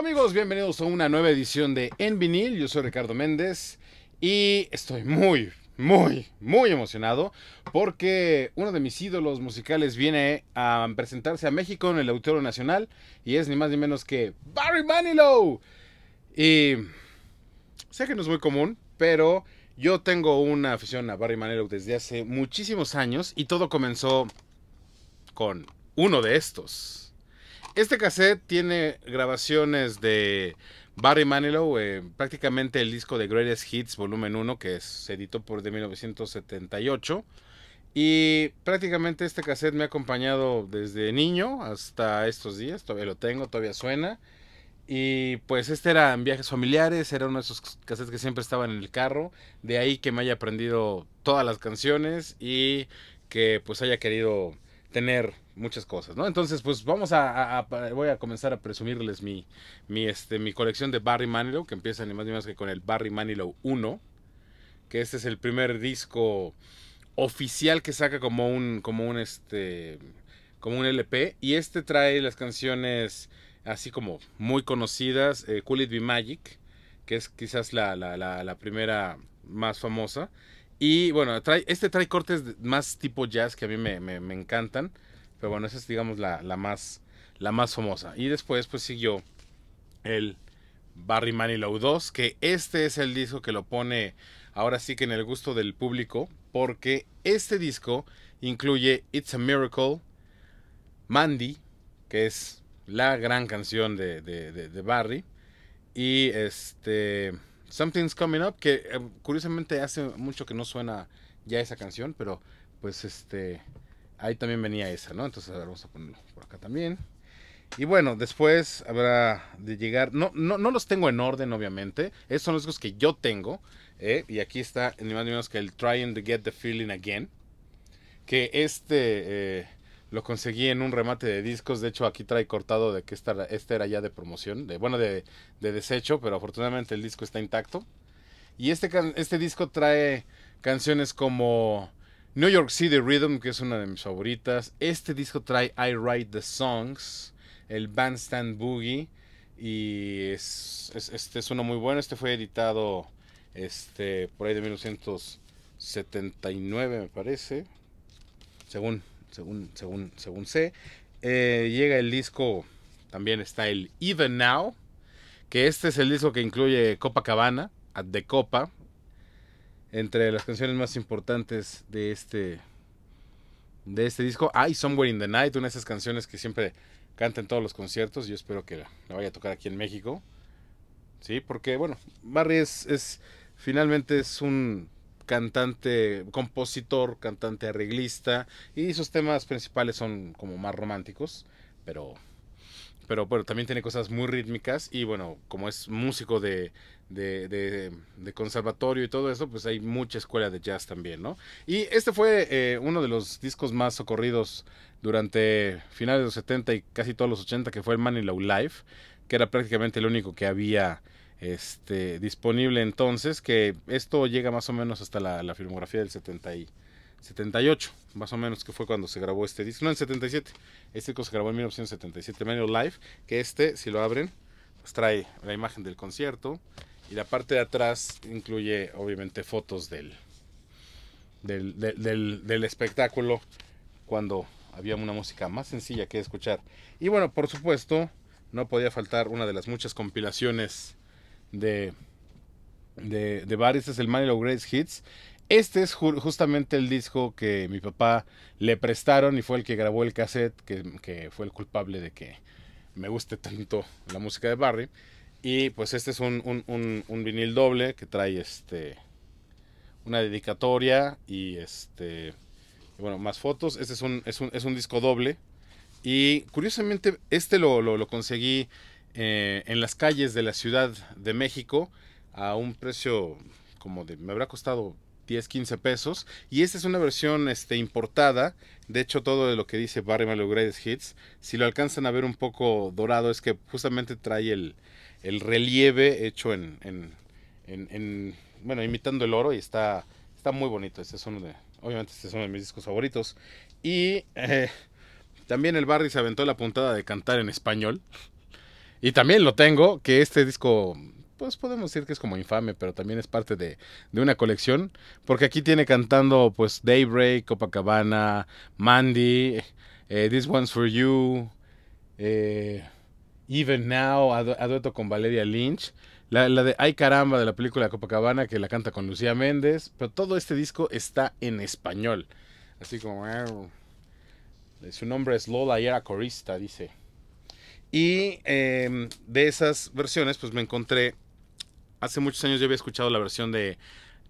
amigos, bienvenidos a una nueva edición de En Vinil. Yo soy Ricardo Méndez y estoy muy, muy, muy emocionado porque uno de mis ídolos musicales viene a presentarse a México en el Auditorio Nacional y es ni más ni menos que Barry Manilow. Y sé que no es muy común, pero yo tengo una afición a Barry Manilow desde hace muchísimos años y todo comenzó con uno de estos. Este cassette tiene grabaciones de Barry Manilow, eh, prácticamente el disco de Greatest Hits volumen 1 que es, se editó por de 1978. Y prácticamente este cassette me ha acompañado desde niño hasta estos días, todavía lo tengo, todavía suena. Y pues este era en viajes familiares, era uno de esos cassettes que siempre estaban en el carro, de ahí que me haya aprendido todas las canciones y que pues haya querido tener muchas cosas, ¿no? Entonces, pues vamos a, voy a comenzar a presumirles mi, mi, este, mi colección de Barry Manilow, que empieza ni más ni menos que con el Barry Manilow 1, que este es el primer disco oficial que saca como un, como un, este, como un LP, y este trae las canciones así como muy conocidas, eh, Cool It Be Magic, que es quizás la primera más famosa, y bueno, este trae cortes más tipo jazz que a mí me, encantan. Pero bueno, esa es, digamos, la, más, la más famosa. Y después, pues siguió el Barry Manilow 2, que este es el disco que lo pone ahora sí que en el gusto del público, porque este disco incluye It's a Miracle, Mandy, que es la gran canción de Barry, y este Something's Coming Up, que em, curiosamente hace mucho que no suena ya esa canción, pero pues este, ahí también venía esa, ¿no? Entonces a ver, vamos a ponerlo por acá también. Y bueno, después habrá de llegar, no, no, no los tengo en orden obviamente, esos son los que yo tengo, ¿eh? y aquí está ni más ni menos que el Trying to Get the Feeling Again, que este... Eh, lo conseguí en un remate de discos. De hecho, aquí trae cortado de que esta, este era ya de promoción. De, bueno, de, de, desecho, pero afortunadamente el disco está intacto. Y este, este disco trae canciones como New York City Rhythm, que es una de mis favoritas. Este disco trae I Write the Songs, el Bandstand Boogie. Y este es uno muy bueno. Este fue editado este, por ahí de 1979, me parece. Según según, según, según sé. Eh, llega el disco, también está el Even Now, que este es el disco que incluye Copacabana, At the Copa, entre las canciones más importantes de este, de este disco. Hay Somewhere in the Night, una de esas canciones que siempre canta en todos los conciertos. Yo espero que la, vaya a tocar aquí en México. Sí, porque bueno, Barry es, es finalmente es un cantante, compositor, cantante arreglista, y sus temas principales son como más románticos, pero, pero bueno, también tiene cosas muy rítmicas, y bueno, como es músico de, de, de, conservatorio y todo eso, pues hay mucha escuela de jazz también, ¿no? Y este fue eh, uno de los discos más socorridos durante finales de los 70 y casi todos los 80, que fue el Man in Low Life, que era prácticamente el único que había este, disponible entonces, que esto llega más o menos hasta la, filmografía del 70 78, más o menos, que fue cuando se grabó este disco. No, en 77. Este disco se grabó en 1977, Manual Live, que este, si lo abren, pues trae la imagen del concierto y la parte de atrás incluye, obviamente, fotos del, del, del, del espectáculo cuando había una música más sencilla que escuchar. Y bueno, por supuesto, no podía faltar una de las muchas compilaciones de, de, Barry. Este es el Manilow Greatest Hits. Este es justamente el disco que mi papá le prestaron y fue el que grabó el cassette, que, fue el culpable de que me guste tanto la música de Barry. Y pues este es un, vinil doble que trae este una dedicatoria y este bueno, más fotos. Este es un, es un, disco doble. Y curiosamente, este lo, lo, lo conseguí eh, en las calles de la Ciudad de México a un precio como de, me habrá costado 10, 15 pesos. Y esta es una versión este, importada. De hecho, todo de lo que dice Barry Malo Greatest Hits, si lo alcanzan a ver un poco dorado, es que justamente trae el, el relieve hecho en, Bueno, imitando el oro y está, está muy bonito. Este es uno de. Obviamente, este es uno de mis discos favoritos. Y eh, también el Barry se aventó la puntada de cantar en español. Y también lo tengo, que este disco, pues podemos decir que es como infame, pero también es parte de, una colección, porque aquí tiene cantando pues Daybreak, Copacabana, Mandy, eh, This One's For You, eh, Even Now, a, con Valeria Lynch. La, la, de Ay caramba de la película Copacabana que la canta con Lucía Méndez, pero todo este disco está en español. Así como... Su nombre es Lola y era corista, dice. Y em, de esas versiones, pues me encontré. Hace muchos años yo había escuchado la versión de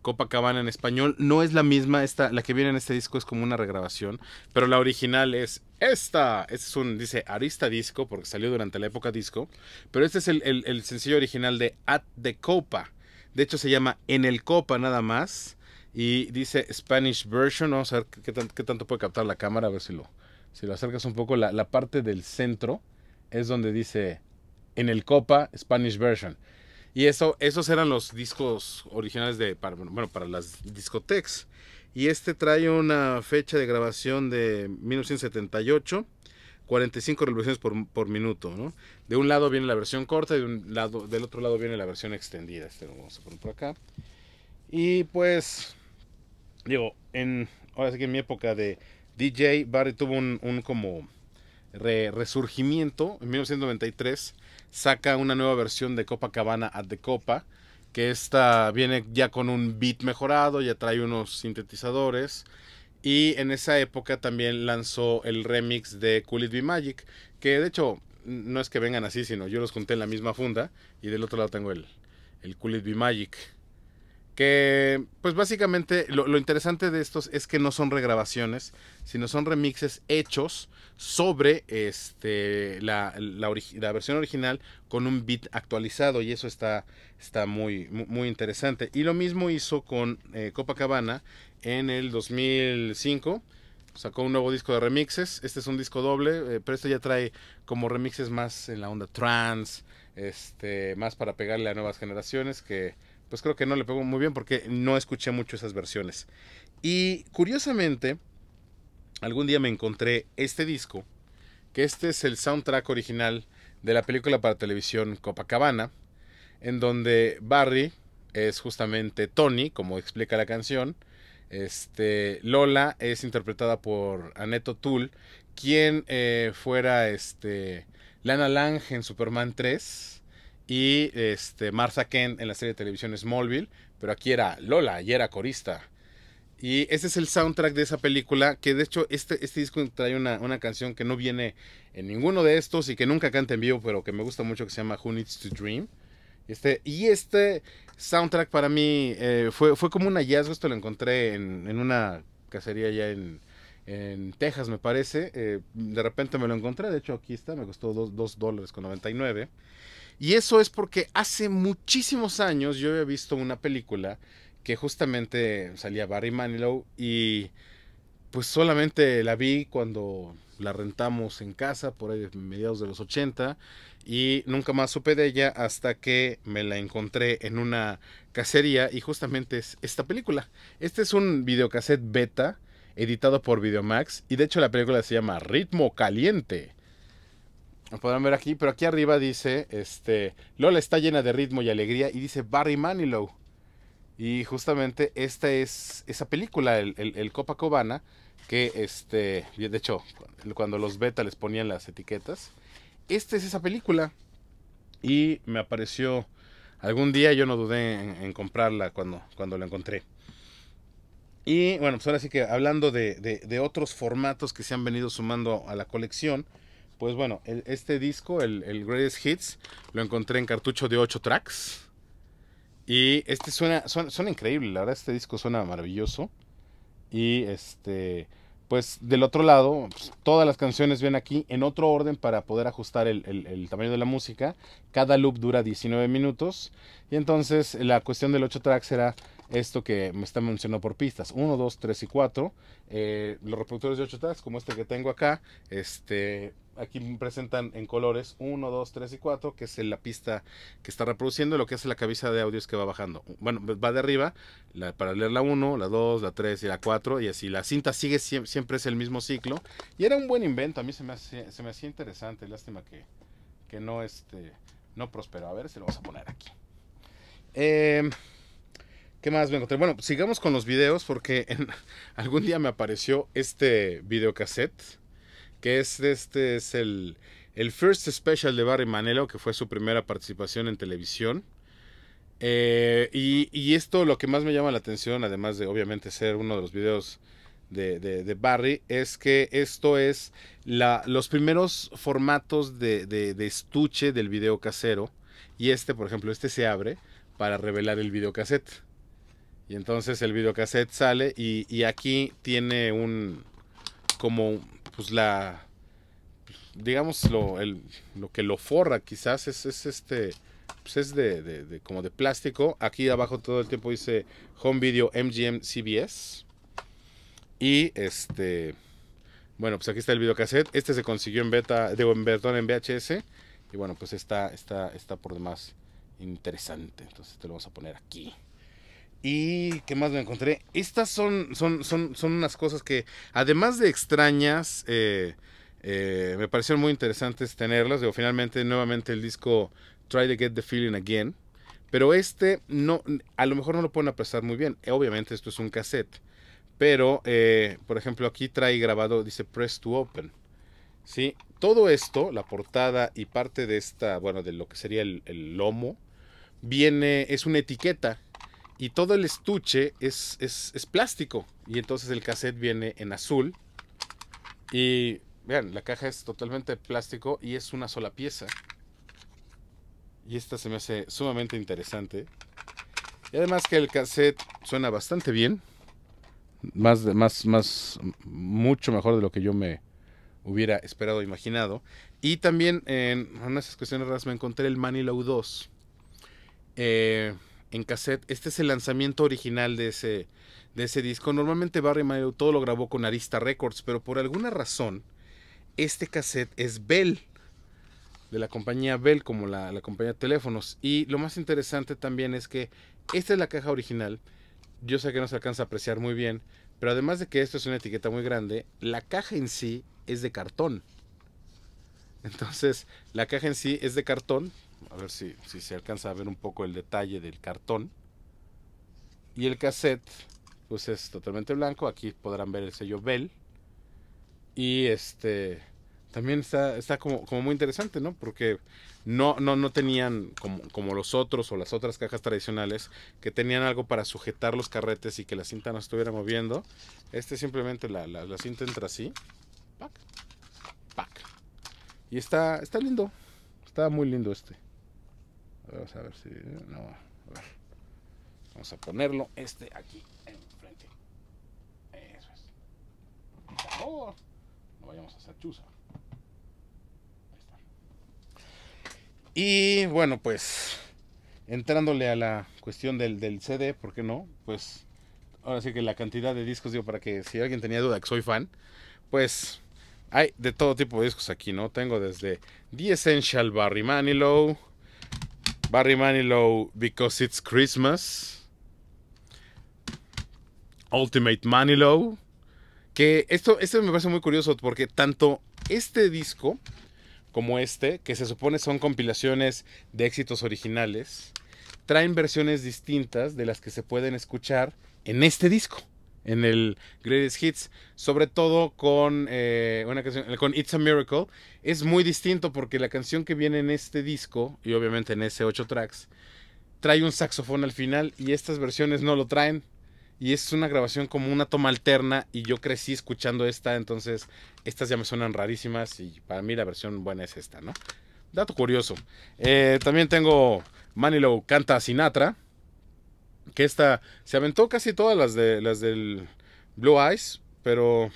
Copacabana en español. No es la misma, esta, la que viene en este disco es como una regrabación, pero la original es esta. Este es un, dice Arista Disco, porque salió durante la época disco. Pero este es el, sencillo original de At the Copa. De hecho, se llama En el Copa nada más. Y dice Spanish version. Vamos a ver qué, tanto puede captar la cámara, a ver si lo, si lo acercas un poco. La, la parte del centro es donde dice en el Copa Spanish Version. Y eso, esos eran los discos originales de, para, bueno, para las discotecas. Y este trae una fecha de grabación de 1978, 45 revoluciones por, minuto. ¿no? De un lado viene la versión corta y de un lado, del otro lado viene la versión extendida. Este lo vamos a poner por acá. Y pues, digo, en, ahora sí que en mi época de DJ, Barry tuvo un, un como resurgimiento, en 1993, saca una nueva versión de Copacabana at the Copa, que esta viene ya con un beat mejorado, ya trae unos sintetizadores. Y en esa época también lanzó el remix de Cool It Be Magic, que de hecho no es que vengan así, sino yo los junté en la misma funda y del otro lado tengo el, el Cool It Be Magic. Que, pues básicamente, lo, interesante de estos es que no son regrabaciones, sino son remixes hechos sobre este, la, versión original con un beat actualizado. Y eso está, muy, muy interesante. Y lo mismo hizo con eh, Copacabana en el 2005 sacó un nuevo disco de remixes. Este es un disco doble, eh, pero este ya trae como remixes más en la onda trans, este, más para pegarle a nuevas generaciones que pues creo que no le pongo muy bien porque no escuché mucho esas versiones. Y curiosamente, algún día me encontré este disco, que este es el soundtrack original de la película para televisión Copacabana, en donde Barry es justamente Tony, como explica la canción. Este, Lola es interpretada por Aneto Tull quien eh, fuera este, Lana Lange en Superman 3 y este, Martha Kent en la serie de televisión Smallville, pero aquí era Lola y era corista. Y ese es el soundtrack de esa película, que de hecho este, este disco trae una, canción que no viene en ninguno de estos y que nunca canta en vivo, pero que me gusta mucho, que se llama Who Needs to Dream. Este, y este soundtrack para mí eh, fue, como un hallazgo, esto lo encontré en, una cacería allá en, Texas, me parece. Eh, de repente me lo encontré, de hecho aquí está, me costó 2 dólares con 99. Y eso es porque hace muchísimos años yo había visto una película que justamente salía Barry Manilow y pues solamente la vi cuando la rentamos en casa por ahí mediados de los 80 y nunca más supe de ella hasta que me la encontré en una cacería y justamente es esta película. Este es un videocassette beta editado por Videomax y de hecho la película se llama Ritmo Caliente podrán ver aquí, pero aquí arriba dice, este, Lola está llena de ritmo y alegría y dice Barry Manilow. Y justamente esta es esa película, el, el, el Copacabana, que este, de hecho, cuando los beta les ponían las etiquetas, esta es esa película. Y me apareció algún día, yo no dudé en, comprarla cuando, cuando la encontré. Y bueno, pues ahora sí que hablando de, de otros formatos que se han venido sumando a la colección, pues bueno, este disco, el, Greatest Hits, lo encontré en cartucho de 8 tracks. Y este suena, suena, increíble, la verdad este disco suena maravilloso. Y este, pues del otro lado, pues, todas las canciones vienen aquí en otro orden para poder ajustar el, el, tamaño de la música. Cada loop dura 19 minutos. Y entonces la cuestión del 8 tracks era esto que me está mencionando por pistas, 1, 2, 3 y 4, eh, los reproductores de 8 tags como este que tengo acá, este, aquí me presentan en colores 1, 2, 3 y 4, que es la pista que está reproduciendo, lo que hace la cabeza de audio es que va bajando. Bueno, va de arriba para leer la 1, la 2, la 3 y la 4, y así la cinta sigue siempre, es el mismo ciclo. Y era un buen invento, a mí se me, se me hacía interesante, lástima que, que no, este, no prosperó. A ver, si lo vamos a poner aquí. Eh, ¿Qué más me encontré? Bueno, sigamos con los videos porque algún día me apareció este videocassette, que es este es el, First Special de Barry Manelo, que fue su primera participación en televisión. Eh, y, esto lo que más me llama la atención, además de obviamente ser uno de los videos de, Barry, es que esto es la, los primeros formatos de, de, estuche del video casero. Y este, por ejemplo, este se abre para revelar el videocassette. Y entonces el videocassette sale y, aquí tiene un, como, pues la, digamos, lo, que lo forra quizás es, este, pues es de, como de plástico. Aquí abajo todo el tiempo dice Home Video MGM CBS. Y este, bueno, pues aquí está el videocassette. Este se consiguió en beta, digo, en, en VHS. Y bueno, pues está, está, está por demás interesante. Entonces te lo vamos a poner aquí. ¿Y qué más me encontré? Estas son, son, son, unas cosas que, además de extrañas, eh, eh, me parecieron muy interesantes tenerlas. Digo, finalmente, nuevamente el disco Try to Get the Feeling Again. Pero este, no, a lo mejor no lo pueden apreciar muy bien. Eh, obviamente, esto es un cassette. Pero, por ejemplo, aquí trae grabado, dice Press to Open. ¿Sí? Todo esto, la portada y parte de esta, bueno, de lo que sería el, el lomo, viene, es una etiqueta y todo el estuche es, es, plástico. Y entonces el cassette viene en azul. Y vean, la caja es totalmente plástico y es una sola pieza. Y esta se me hace sumamente interesante. Y además que el cassette suena bastante bien. Más, más, más, mucho mejor de lo que yo me hubiera esperado, o imaginado. Y también en unas de raras me encontré el Manilow 2. Eh, en cassette. Este es el lanzamiento original de ese, de ese disco. Normalmente Barry Mayo todo lo grabó con Arista Records, pero por alguna razón este cassette es Bell, de la compañía Bell, como la, la compañía de teléfonos. Y lo más interesante también es que esta es la caja original. Yo sé que no se alcanza a apreciar muy bien, pero además de que esto es una etiqueta muy grande, la caja en sí es de cartón. Entonces, la caja en sí es de cartón, a ver si, se alcanza a ver un poco el detalle del cartón. Y el cassette, pues es totalmente blanco. Aquí podrán ver el sello Bell. Y este también está, como, muy interesante, ¿no? Porque no, no, no tenían como, los otros o las otras cajas tradicionales que tenían algo para sujetar los carretes y que la cinta no estuviera moviendo. Este simplemente la, cinta entra así. Y está, está lindo. Está muy lindo este. Vamos a ver si. No, Vamos a ponerlo este aquí enfrente. Eso es. favor, no vayamos a hacer chusa. Y bueno, pues entrándole a la cuestión del, del, CD, ¿por qué no? Pues ahora sí que la cantidad de discos, digo, para que si alguien tenía duda que soy fan, pues hay de todo tipo de discos aquí, ¿no? Tengo desde The Essential Barry Manilow, Barry Manilow, Because It's Christmas. Ultimate Manilow. Que esto, esto me parece muy curioso porque tanto este disco como este, que se supone son compilaciones de éxitos originales, traen versiones distintas de las que se pueden escuchar en este disco en el Greatest Hits, sobre todo con eh, una eh, con It's a Miracle, es muy distinto porque la canción que viene en este disco, y obviamente en ese 8 tracks, trae un saxofón al final y estas versiones no lo traen. Y es una grabación como una toma alterna y yo crecí escuchando esta, entonces estas ya me suenan rarísimas y para mí la versión buena es esta, ¿no? Dato curioso. Eh, también tengo Manilow canta Sinatra que esta se aventó casi todas las de las del Blue Eyes, pero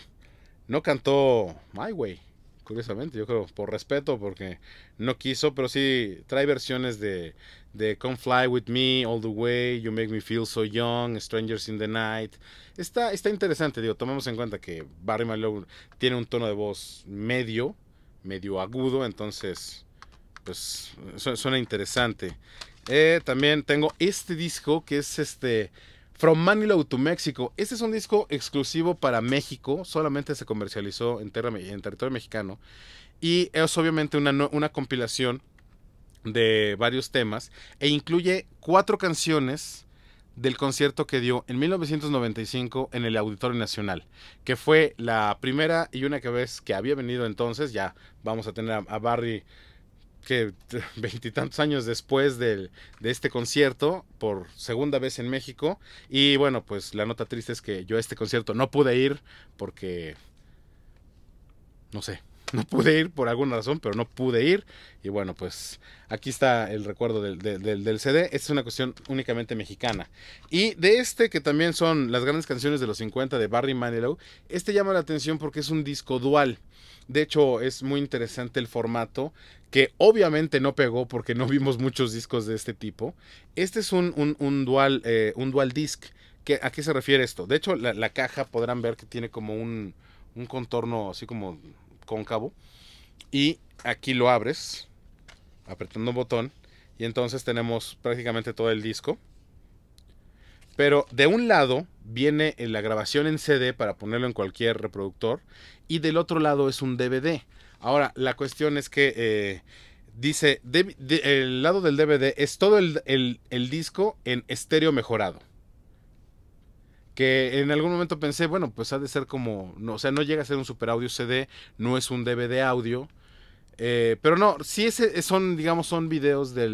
no cantó My Way, curiosamente, yo creo, por respeto, porque no quiso, pero sí trae versiones de, de Come Fly With Me, All The Way, You Make Me Feel So Young, Strangers In The Night. Está, está interesante, digo, tomemos en cuenta que Barry Malone tiene un tono de voz medio, medio agudo, entonces, pues suena interesante. Eh, también tengo este disco que es este From Manila to Mexico. Este es un disco exclusivo para México, solamente se comercializó en, en territorio mexicano. Y es obviamente una, una compilación de varios temas e incluye cuatro canciones del concierto que dio en 1995 en el Auditorio Nacional, que fue la primera y única vez que había venido entonces, ya vamos a tener a Barry que veintitantos años después del, de este concierto, por segunda vez en México. Y bueno, pues la nota triste es que yo a este concierto no pude ir porque, no sé, no pude ir por alguna razón, pero no pude ir. Y bueno, pues aquí está el recuerdo del, CD. Esta es una cuestión únicamente mexicana. Y de este, que también son las grandes canciones de los 50 de Barry Manilow, este llama la atención porque es un disco dual. De hecho, es muy interesante el formato, que obviamente no pegó porque no vimos muchos discos de este tipo. Este es un, dual, eh, un dual disc. ¿A qué se refiere esto? De hecho, la, caja podrán ver que tiene como un, un contorno así como cóncavo. Y aquí lo abres, apretando un botón. Y entonces tenemos prácticamente todo el disco. Pero de un lado viene eh, la grabación en CD para ponerlo en cualquier reproductor. Y del otro lado es un DVD. Ahora, la cuestión es que eh, dice, el lado del DVD es todo el disco en estéreo mejorado que en algún momento pensé, bueno, pues ha de ser como, o sea, no llega a ser un super audio CD, no es un DVD audio, eh, pero no, sí ese son, digamos, son videos de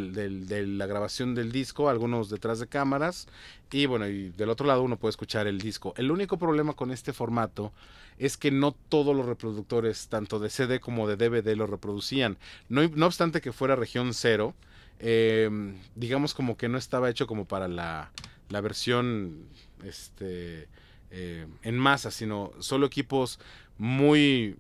la grabación del disco, algunos detrás de cámaras, y bueno, y del otro lado uno puede escuchar el disco. El único problema con este formato es que no todos los reproductores, tanto de CD como de DVD, lo reproducían. No, obstante que fuera región cero, eh, digamos como que no estaba hecho como para la, la versión este, eh, en masa, sino solo equipos muy...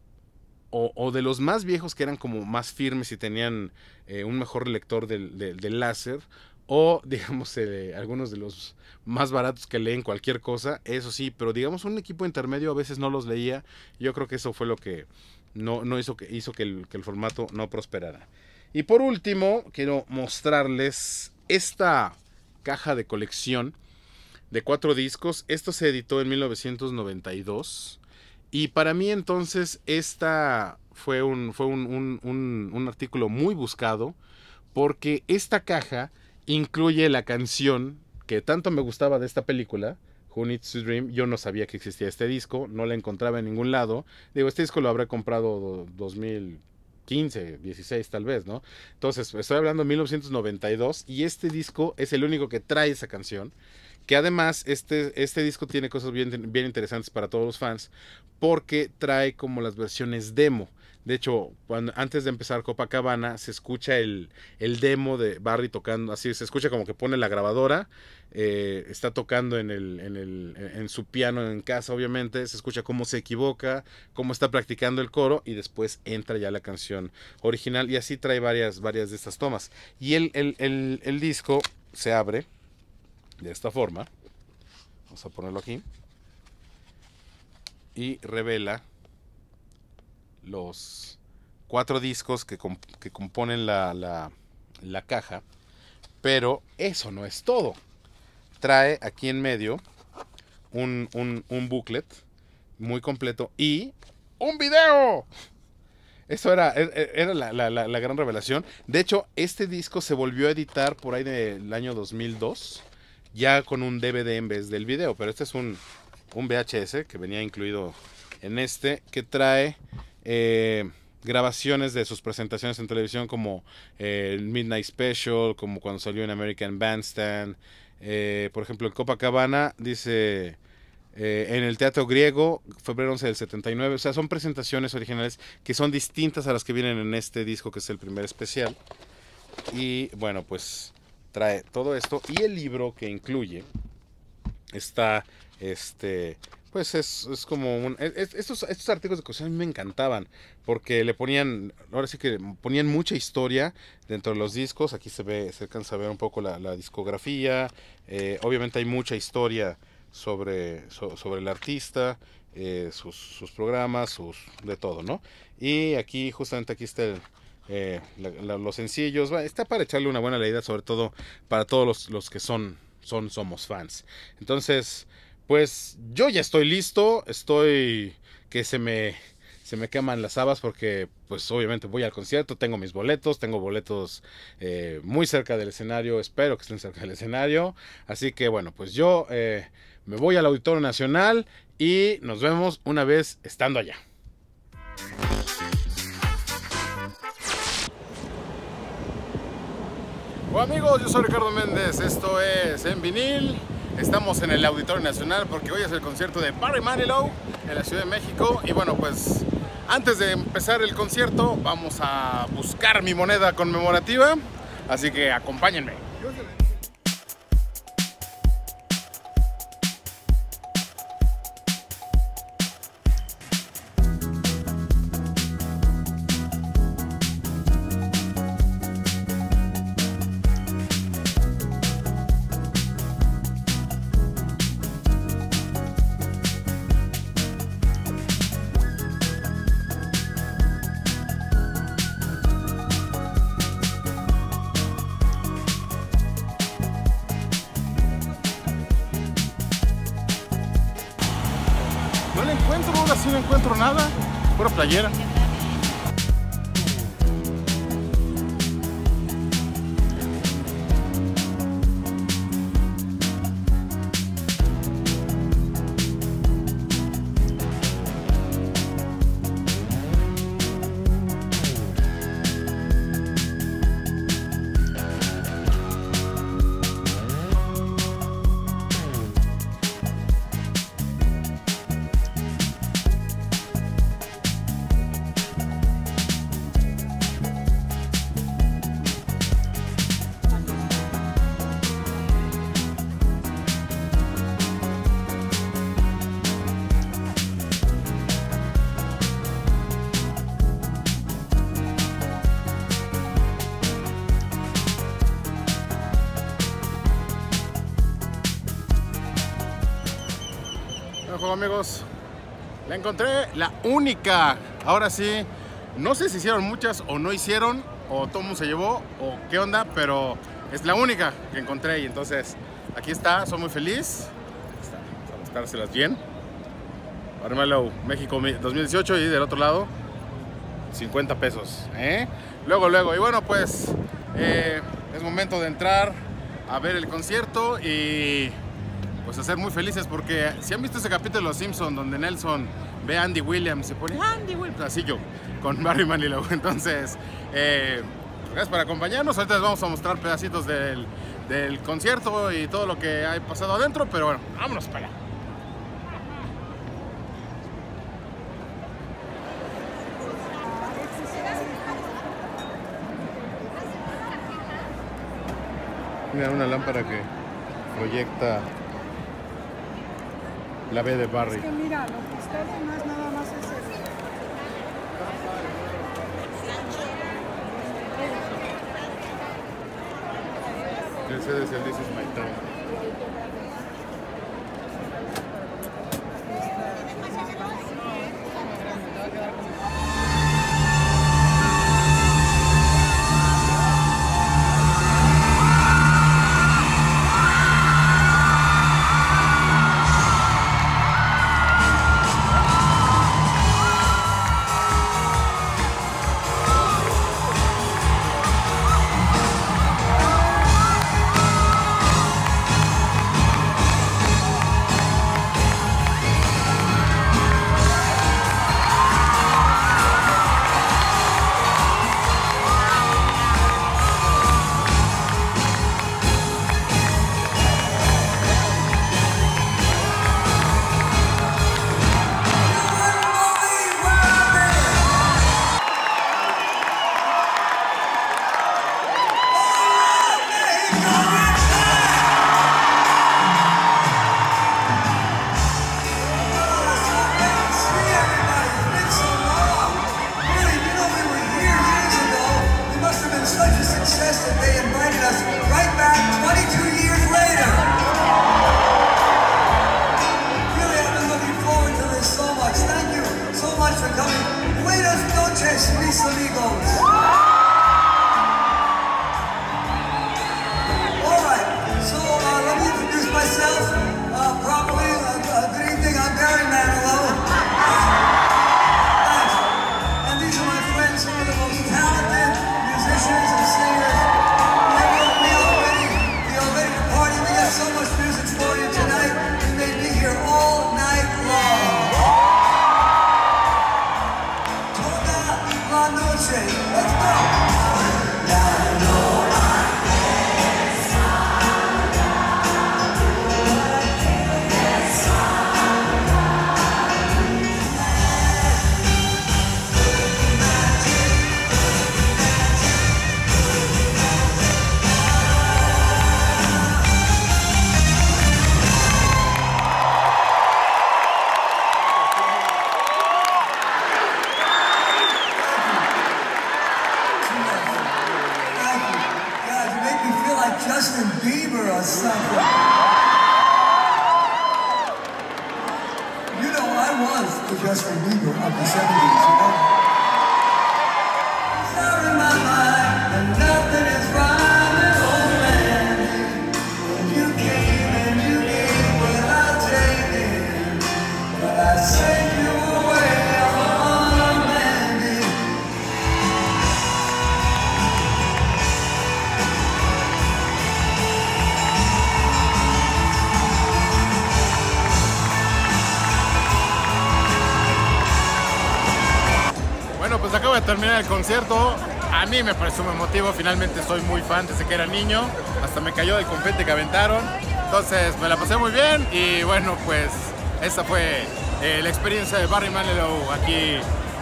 O, de los más viejos que eran como más firmes y tenían eh, un mejor lector del, láser, o digamos eh, algunos de los más baratos que leen cualquier cosa, eso sí, pero digamos un equipo intermedio a veces no los leía, yo creo que eso fue lo que no, no hizo, que, hizo que el, que el formato no prosperara. Y por último, quiero mostrarles esta caja de colección de cuatro discos. Esto se editó en 1992. Y para mí entonces esta fue un, fue un, artículo muy buscado porque esta caja incluye la canción que tanto me gustaba de esta película, Who Needs to Dream. Yo no sabía que existía este disco, no la encontraba en ningún lado. Digo, este disco lo habré comprado 2015, 16 tal vez, ¿no? Entonces, estoy hablando de 1992 y este disco es el único que trae esa canción. Que además este, este disco tiene cosas bien, bien interesantes para todos los fans porque trae como las versiones demo. De hecho, antes de empezar Copacabana, se escucha el, demo de Barry tocando, así se escucha como que pone la grabadora, eh, está tocando en, el, en, su piano en casa, obviamente, se escucha cómo se equivoca, cómo está practicando el coro y después entra ya la canción original y así trae varias, varias de estas tomas. Y el, el disco se abre de esta forma. Vamos a ponerlo aquí. Y revela los cuatro discos que, componen la, la, caja. Pero eso no es todo. Trae aquí en medio un, un, booklet muy completo y un video. Eso era, e-, e-, era la, la, gran revelación. De hecho, este disco se volvió a editar por ahí del año 2002 ya con un DVD en vez del video. Pero este es un, un VHS que venía incluido en este, que trae eh, grabaciones de sus presentaciones en televisión como eh, el Midnight Special, como cuando salió en American Bandstand. Eh, por ejemplo, en Copacabana dice... en el Teatro Griego, febrero 11 del 79. O sea, son presentaciones originales que son distintas a las que vienen en este disco, que es el primer especial. Y bueno, pues trae todo esto y el libro que incluye está este pues es, como un, estos, estos artículos de cocina a mí me encantaban porque le ponían ahora sí que ponían mucha historia dentro de los discos aquí se ve se alcanza a ver un poco la, discografía eh, obviamente hay mucha historia sobre, sobre el artista eh, sus, sus, programas sus de todo no y aquí justamente aquí está el, eh, los sencillos. Está para echarle una buena leída, sobre todo para todos los, que son, son, somos fans. Entonces, pues yo ya estoy listo, estoy que se me se me queman las habas porque pues obviamente voy al concierto, tengo mis boletos, tengo boletos eh, muy cerca del escenario, espero que estén cerca del escenario, así que bueno, pues yo eh, me voy al Auditorio Nacional y nos vemos una vez estando allá. Hola amigos, yo soy Ricardo Méndez, esto es En Vinil. Estamos en el Auditorio Nacional porque hoy es el concierto de Barry Manilow en la Ciudad de México. Y bueno, pues antes de empezar el concierto vamos a buscar mi moneda conmemorativa, así que acompáñenme. Hola amigos. La encontré, la única. Ahora sí, no sé si hicieron muchas o no hicieron, o mundo se llevó, o qué onda, pero es la única que encontré y entonces aquí está, soy muy feliz. a mostrárselas bien. Armalo México 2018 y del otro lado 50 pesos. ¿eh? Luego, luego. Y bueno, pues eh, es momento de entrar a ver el concierto y pues a ser muy felices porque si han visto ese capítulo de Los Simpsons donde Nelson ve a Andy Williams se pone ah, Andy Williams, así yo, con Barry Manilow. Entonces, eh, gracias por acompañarnos. Ahorita les vamos a mostrar pedacitos del, del concierto y todo lo que ha pasado adentro, pero bueno, vámonos para allá. Mira, una lámpara que proyecta la B de Barry. Es que mira, lo que está de más nada más es eso. El CD es el This is my time. Esta, the Amigos. terminar el concierto, a mí me pareció un motivo, finalmente soy muy fan desde que era niño, hasta me cayó del confete que aventaron, entonces me la pasé muy bien y bueno, pues esta fue eh, la experiencia de Barry Manilow aquí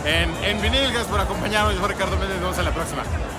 en, en vinil. Gracias por acompañarnos, yo soy Ricardo Méndez, nos vemos en la próxima.